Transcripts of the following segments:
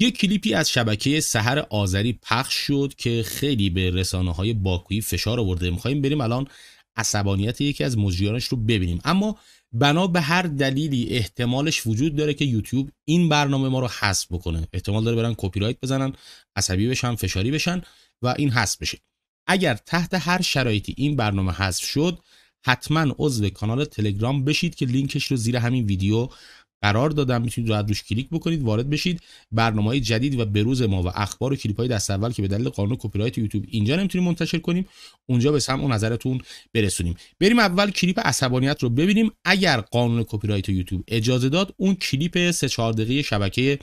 یک کلیپی از شبکه سحر آذری پخش شد که خیلی به رسانه های باکویی فشار آورده میخوایم بریم الان عصبانیت یکی از مجریانش رو ببینیم اما بنا به هر دلیلی احتمالش وجود داره که یوتیوب این برنامه ما رو حذف بکنه احتمال داره برن کپی رایت بزنن عصبی بشن فشاری بشن و این حذف بشه اگر تحت هر شرایطی این برنامه حذف شد حتما عضو کانال تلگرام بشید که لینکش رو زیر همین ویدیو قرار دادم میتونید راحت روش کلیک بکنید وارد بشید برنامه های جدید و بروز ما و اخبار و کلیپ های دست اول که به دلیل قانون کپی یوتیوب اینجا نمیتونیم منتشر کنیم اونجا به سمع و نظرتون برسونیم بریم اول کلیپ عصبانیت رو ببینیم اگر قانون کپی یوتیوب اجازه داد اون کلیپ 3 4 دقیقه شبکه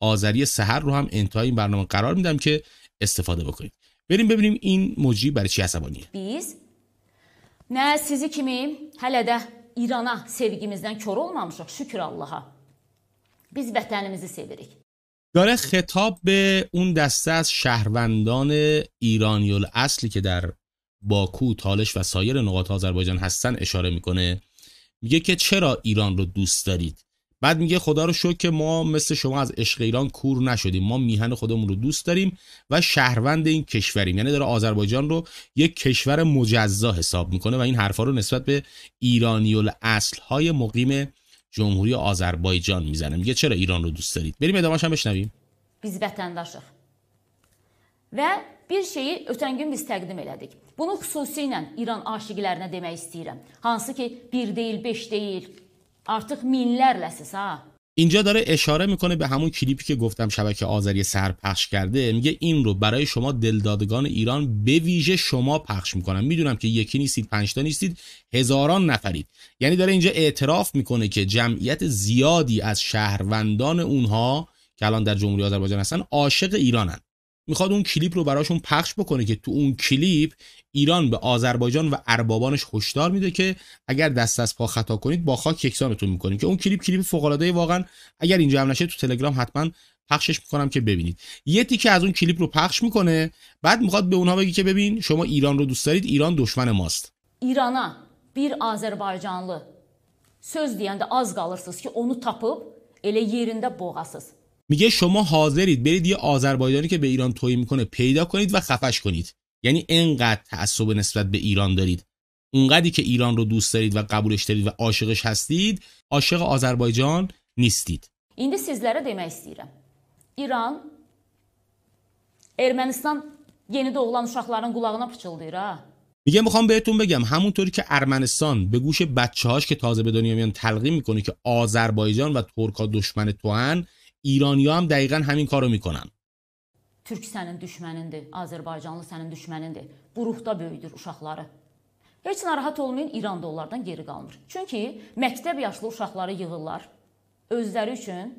آذری سحر رو هم انتهای این برنامه قرار میدم که استفاده بکنید بریم ببینیم این موجی برای چی عصبانیه بیز نه سیزی کیمیم هلا İrana sevgimizdən kör olmamışıq, şükür Allaha. Biz vətənimizi sevirik. داره خطاب به اون دسته از شهروندان ایرانی اصلی که در باکو، تالش و سایر نقاط آذربایجان هستن اشاره میکنه میگه که چرا ایران رو دوست دارید بعد میگه خدا رو شکر که ما مثل شما از عشق ایران کور نشدیم ما میهن خودمون رو دوست داریم و شهروند این کشوریم یعنی داره آذربایجان رو یک کشور مجزا حساب میکنه و این حرفا رو نسبت به ایرانی اصل های مقیم جمهوری آذربایجان میزنه میگه چرا ایران رو دوست دارید بریم ادامه هم بشنویم biz vətəndaşıq. Və bir şeyi ötən gün biz təqdim elədik. Bunu xüsusi İran aşiqlərinə demək istəyirəm. Hansı ki, bir deyil, beş deyil, اینجا داره اشاره میکنه به همون کلیپی که گفتم شبکه آذری سر پخش کرده میگه این رو برای شما دلدادگان ایران به ویژه شما پخش میکنم میدونم که یکی نیستید پنجتا نیستید هزاران نفرید یعنی داره اینجا اعتراف میکنه که جمعیت زیادی از شهروندان اونها که الان در جمهوری آذربایجان هستن عاشق ایرانن میخواد اون کلیپ رو براشون پخش بکنه که تو اون کلیپ ایران به آذربایجان و اربابانش هشدار میده که اگر دست از پا خطا کنید با خاک یکسانتون میکنیم که اون کلیپ کلیپ فوق العاده واقعا اگر اینجا هم نشه تو تلگرام حتما پخشش میکنم که ببینید یه تیکه از اون کلیپ رو پخش میکنه بعد میخواد به اونها بگی که ببین شما ایران رو دوست دارید ایران دشمن ماست ایرانا بیر آذربایجانی söz deyəndə az qalırsınız ki, onu tapıb elə yerində boğasız. میگه شما حاضرید برید یه آذربایجانی که به ایران توهین میکنه پیدا کنید و خفش کنید یعنی انقدر تعصب نسبت به ایران دارید اونقدری که ایران رو دوست دارید و قبولش دارید و عاشقش هستید عاشق آذربایجان نیستید دی sizlərə demək ایران ایران ارمنستان ینی دوغلان uşaqların qulağına پچل میگه میگه میخوام بهتون بگم همونطوری که ارمنستان به گوش بچه که تازه به دنیا میان تلقیم میکنه که آذربایجان و ترکا دشمن توهن ایرانی هم دقیقا همین کارو میکنن Türk sənin düşmənindir, Azərbaycanlı sənin düşmənindir. Buruqda böyüdür uşaqları. Heç narahat olmayın, İran da onlardan geri qalmır. Çünki məktəb yaşlı uşaqları yığırlar. Özləri üçün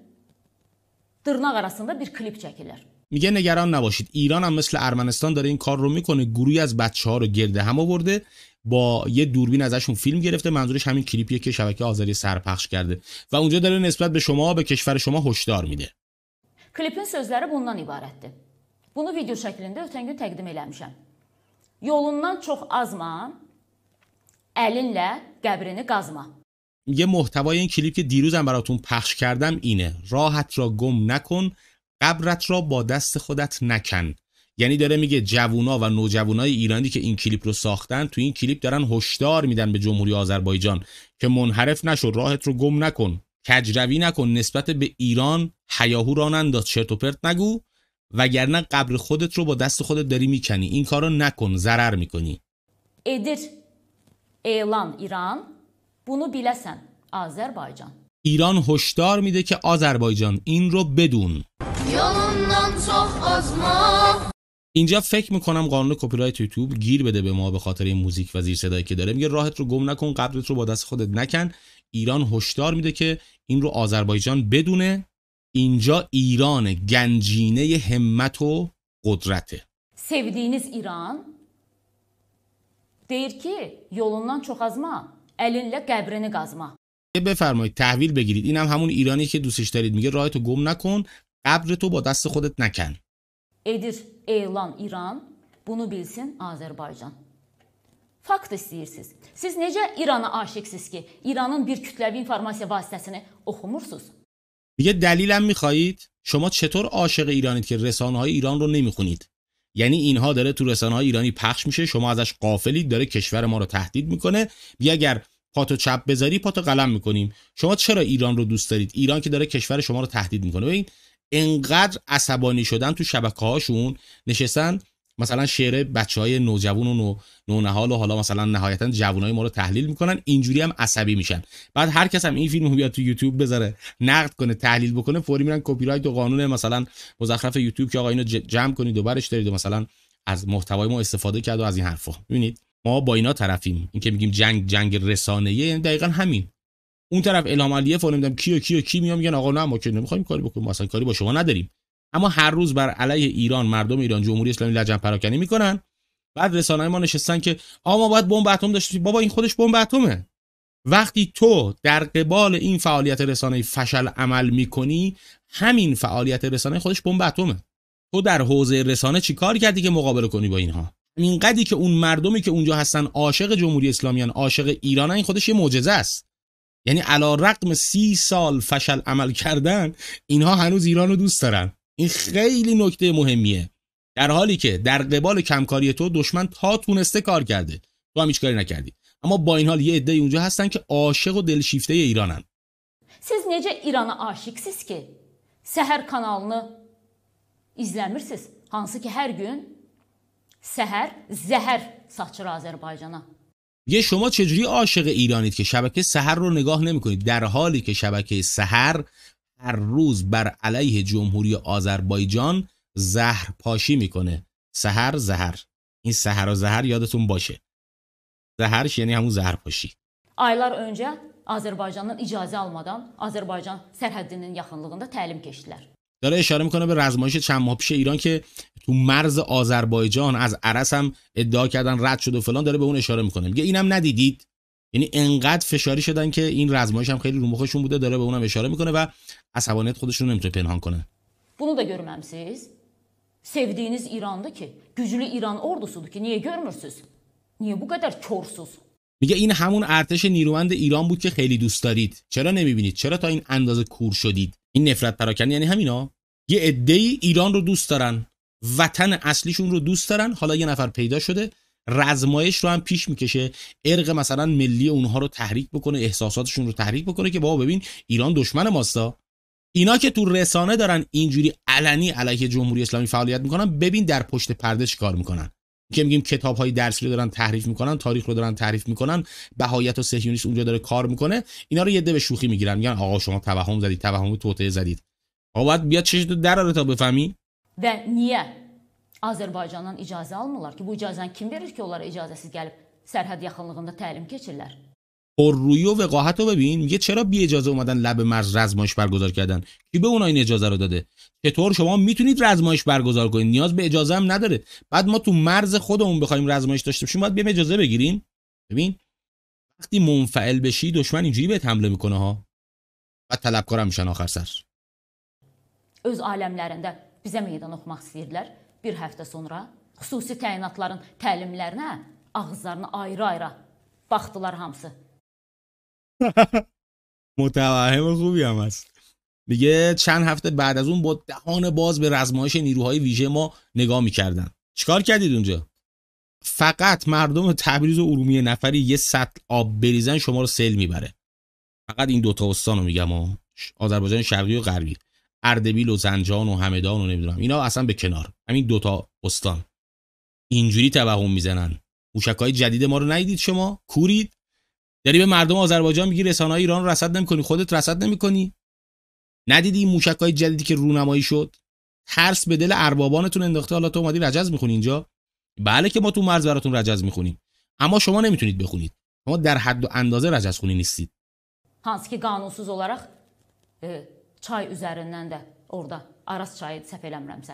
dırnaq arasında bir klip çəkirlər. میگه نگران نباشید ایران هم مثل ارمنستان داره این کار رو میکنه گروهی از بچه ها رو گرده هم آورده با یه دوربین ازشون فیلم گرفته منظورش همین کلیپیه که شبکه آذری سرپخش کرده و اونجا داره نسبت به شما به کشور شما هشدار میده کلیپین sözləri bundan ibarətdir. Bunu video şəklində ötən gün təqdim eləmişəm. Yolundan çox azma, əlinlə qəbrini qazma. یه محتوای این کلیپ که دیروزم براتون پخش کردم اینه راحت را گم نکن قبرت را با دست خودت نکن یعنی داره میگه جوونا و نوجوانای ایرانی که این کلیپ رو ساختن تو این کلیپ دارن هشدار میدن به جمهوری آذربایجان که منحرف نشو راهت رو گم نکن کجروی نکن نسبت به ایران حیاهو را انداز چرت و پرت نگو وگرنه قبر خودت رو با دست خودت داری میکنی این کارو نکن ضرر میکنی ادیر اعلان ایران bunu بیلسن آذربایجان ایران هشدار میده که آذربایجان این رو بدون اینجا فکر میکنم قانون کپی رایت یوتیوب گیر بده به ما به خاطر این موزیک و زیر صدایی که داره میگه راحت رو گم نکن قبلت رو با دست خودت نکن ایران هشدار میده که این رو آذربایجان بدونه اینجا ایران گنجینه همت و قدرته سویدینیز ایران دیر که yolundan çox azma, قبرنی قازما بفرمایید تحویل بگیرید این هم همون ایرانی که دوستش دارید میگه راهتو گم نکن قبر تو با دست خودت نکن edir elan میخواهید شما چطور عاشق ایرانید که رسانه های ایران رو نمیخونید یعنی اینها داره تو رسانه های ایرانی پخش میشه شما ازش قافلید داره کشور ما رو تهدید میکنه بیا اگر پاتو چپ بذاری پاتو قلم میکنیم شما چرا ایران رو دوست دارید ایران که داره کشور شما رو تهدید میکنه ببین انقدر عصبانی شدن تو شبکه هاشون نشستن مثلا شعر بچه های نوجوان و نونهال و حالا مثلا نهایتا های ما رو تحلیل میکنن اینجوری هم عصبی میشن بعد هر کس هم این فیلم رو بیاد تو یوتیوب بذاره نقد کنه تحلیل بکنه فوری میرن کپی رایت و قانون مثلا مزخرف یوتیوب که آقا اینو جمع کنید و برش دارید و مثلا از محتوای ما استفاده کرد و از این حرفا ببینید ما با اینا طرفیم این که میگیم جنگ جنگ رسانه یعنی دقیقا همین اون طرف الهام علیه فلان میدم کیو کیو کی میام میگن آقا نه ما که نمیخوایم کاری بکنیم ما کاری با شما نداریم اما هر روز بر علیه ایران مردم ایران جمهوری اسلامی لجن پراکنی میکنن بعد رسانه ما نشستن که آما ما باید بمب اتم داشتیم بابا این خودش بمب اتمه وقتی تو در قبال این فعالیت رسانه فشل عمل میکنی همین فعالیت رسانه خودش بمب اتمه تو در حوزه رسانه چیکار کردی که مقابله کنی با اینها اینقدی که اون مردمی که اونجا هستن عاشق جمهوری اسلامیان عاشق ایرانن این خودش یه معجزه است یعنی علا رقم سی سال فشل عمل کردن اینها هنوز ایران رو دوست دارن این خیلی نکته مهمیه در حالی که در قبال کمکاری تو دشمن تا تونسته کار کرده تو هم هیچ کاری نکردی اما با این حال یه عده اونجا هستن که عاشق و دلشیفته ایرانن Siz necə İrana aşiqsiz ki, Səhər kanalını izləmirsiniz, hansı که هر گون سهر زهر ساچر ها یه شما چجوری عاشق ایرانید که شبکه سهر رو نگاه نمیکنید در حالی که شبکه سهر هر روز بر علیه جمهوری آذربایجان زهر پاشی میکنه سهر زهر این سهر و زهر یادتون باشه زهر یعنی همون زهر پاشی اونجا اونجا اجازه اجازه almadan آذربایجان سرحدینین yaxınlığında تعلیم کشتیلر داره اشاره میکنه به رزمایش چند ماه پیش ایران که تو مرز آذربایجان از عرس هم ادعا کردن رد شد و فلان داره به اون اشاره میکنه میگه اینم ندیدید یعنی انقدر فشاری شدن که این رزمایش هم خیلی رو مخشون بوده داره به اونم اشاره میکنه و عصبانیت خودشون نمیتونه پنهان کنه Bunu da görməmisiz. Sevdiyiniz İrandı ki, güclü İran ordusudur ki, niye görmürsüz? Niye bu kadar میگه این همون ارتش نیرومند ایران بود که خیلی دوست دارید چرا نمیبینید چرا تا این اندازه کور شدید این نفرت پراکنی یعنی همینا یه عده ای ایران رو دوست دارن وطن اصلیشون رو دوست دارن حالا یه نفر پیدا شده رزمایش رو هم پیش میکشه ارق مثلا ملی اونها رو تحریک بکنه احساساتشون رو تحریک بکنه که بابا ببین ایران دشمن ماستا اینا که تو رسانه دارن اینجوری علنی علیه جمهوری اسلامی فعالیت میکنن ببین در پشت پرده کار میکنن که میگیم کتاب های درسی رو دارن تحریف میکنن تاریخ رو دارن تحریف میکنن بهایت و سهیونیست اونجا داره کار میکنه اینا رو یه به شوخی میگیرن میگن آقا شما توهم زدید توهم توته زدید آقا باید بیاد در دراره تا بفهمی و نیه اجازه اجازه که بو اجازه icazəni kim verir ki, اجازه icazəsiz گلیب سرحد yaxınlığında تعلیم keçirlər? روی و وقاحت رو ببین میگه چرا بی اجازه اومدن لب مرز رزمایش برگزار کردن کی به اونها این اجازه رو داده چطور شما میتونید رزمایش برگزار کنید نیاز به اجازه هم نداره بعد ما تو مرز خودمون بخوایم رزمایش داشته باشیم باید بیم اجازه بگیریم ببین وقتی منفعل بشی دشمن اینجوری بهت حمله میکنه ها و طلبکارم میشن آخر سر öz aləmlərində bizə meydan oxumaq istəyirlər. Bir həftə sonra xüsusi təyinatların təlimlərinə ağızlarını ayrı-ayrı baxdılar متوهم خوبی هم هست میگه چند هفته بعد از اون با دهان باز به رزمایش نیروهای ویژه ما نگاه میکردن چیکار کردید اونجا فقط مردم تبریز و ارومیه نفری یه سطل آب بریزن شما رو سیل میبره فقط این دوتا استان رو میگم آذربایجان شرقی و غربی اردبیل و زنجان و همدان و نمیدونم اینا اصلا به کنار همین دوتا استان اینجوری توهم میزنن موشک های جدید ما رو ندیدید شما کورید داری به مردم آذربایجان میگی رسانه های ایران رصد کنی خودت رصد کنی؟ ندیدی این موشک های جدیدی که رونمایی شد ترس به دل اربابانتون انداخته حالا تو اومدی رجز میخونی اینجا بله که ما تو مرز براتون رجز میخونیم اما شما نمیتونید بخونید شما در حد و اندازه رجز خونی نیستید هانس که قانونسوز olarak چای üzerinden de orada Aras çayı səf eləmirəmsə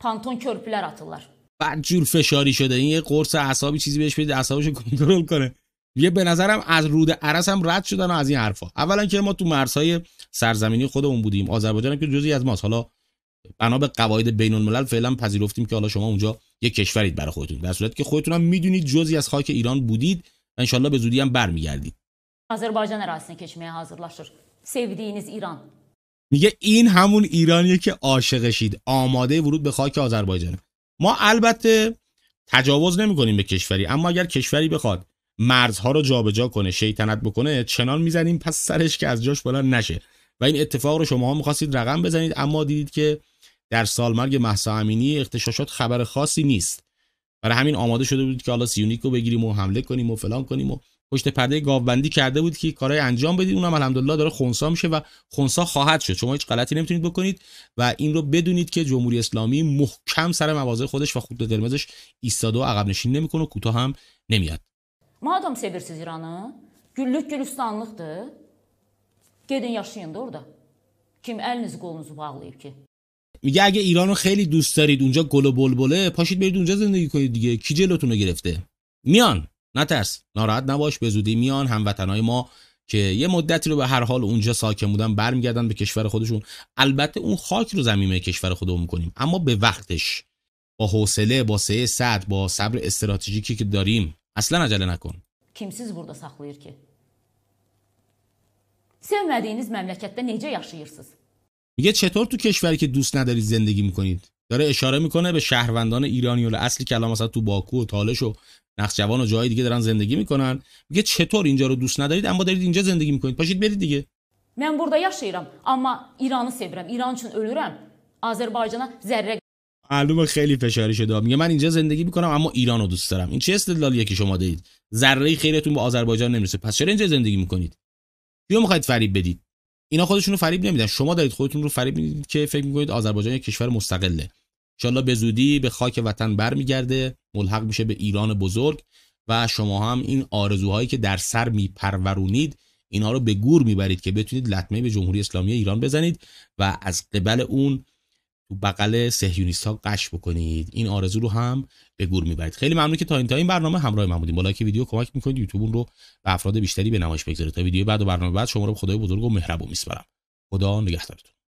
panton körpülər atırlar. بعد جور فشاری شده این یه قرص اعصابی چیزی بهش بدید اعصابش کنترل کنه یه به نظرم از رود عرس هم رد شدن و از این حرفا اولا که ما تو مرزهای سرزمینی خودمون بودیم آذربایجان که جزئی از ماست حالا بنا به قواعد بین الملل فعلا پذیرفتیم که حالا شما اونجا یه کشورید برای خودتون در صورتی که خودتون هم میدونید جزئی از خاک ایران بودید الله به زودی هم برمیگردید آذربایجان اراسینه کشمه ایران میگه این همون ایرانیه که عاشقشید آماده ورود به خاک آذربایجان ما البته تجاوز نمی به کشوری اما اگر کشوری بخواد مرزها رو جابجا کنه شیطنت بکنه چنان میزنیم پس سرش که از جاش بلند نشه و این اتفاق رو شما میخواستید رقم بزنید اما دیدید که در سالمرگ محسا امینی اختشاشات خبر خاصی نیست برای همین آماده شده بود که حالا سیونیک رو بگیریم و حمله کنیم و فلان کنیم و پشت پرده گاوبندی کرده بود که کارای انجام بدید اونم الحمدلله داره خونسا میشه و خونسا خواهد شد شما هیچ غلطی نمیتونید بکنید و این رو بدونید که جمهوری اسلامی محکم سر مواضع خودش و خود قرمزش ایستاده و عقب نشین نمیکنه و کوتاه هم نمیاد Madam sevirsiz İranı, güllük gülüstanlıqdır. Gedin yaşayın da orada. میگه اگه ایران رو خیلی دوست دارید اونجا گل و بلبله پاشید برید اونجا زندگی کنید دیگه کی جلوتون رو گرفته میان نترس ناراحت نباش به زودی میان هموطنای ما که یه مدتی رو به هر حال اونجا ساکن بودن برمیگردن به کشور خودشون البته اون خاک رو زمینه کشور خودمون میکنیم اما به وقتش با حوصله با سه صد با صبر استراتژیکی که داریم اصلا عجله نکن که burada saxlayır ki? میگه چطور تو کشوری که دوست ندارید زندگی میکنید داره اشاره میکنه به شهروندان ایرانی و اصلی کلام مثلا تو باکو و تالش و نخجوان و جای دیگه دارن زندگی میکنن میگه چطور اینجا رو دوست ندارید اما دارید اینجا زندگی میکنید پاشید برید دیگه من burada اما اما İranı ایران İran üçün ölürəm. Azərbaycana zərrə معلومه خیلی فشاری شده میگه من اینجا زندگی میکنم اما ایران رو دوست دارم این چه استدلالیه که شما دارید ذره خیرتون به آذربایجان نمیرسه پس چرا اینجا زندگی میکنید کیو میخواید فریب بدید اینا خودشون فریب نمیدن شما دارید خودتون رو فریب میدید که فکر میکنید آذربایجان یک کشور مستقله ان به زودی به خاک وطن برمیگرده ملحق میشه به ایران بزرگ و شما هم این آرزوهایی که در سر میپرورونید اینها رو به گور میبرید که بتونید لطمه به جمهوری اسلامی ایران بزنید و از قبل اون تو بغل سهیونیست ها قش بکنید این آرزو رو هم به گور میبرید خیلی ممنون که تا این تا این برنامه همراه من بودیم با ویدیو کمک میکنید یوتیوب رو به افراد بیشتری به نمایش بگذاره تا ویدیو بعد و برنامه بعد شما رو به خدای بزرگ و مهربون میسپارم خدا نگهدارتون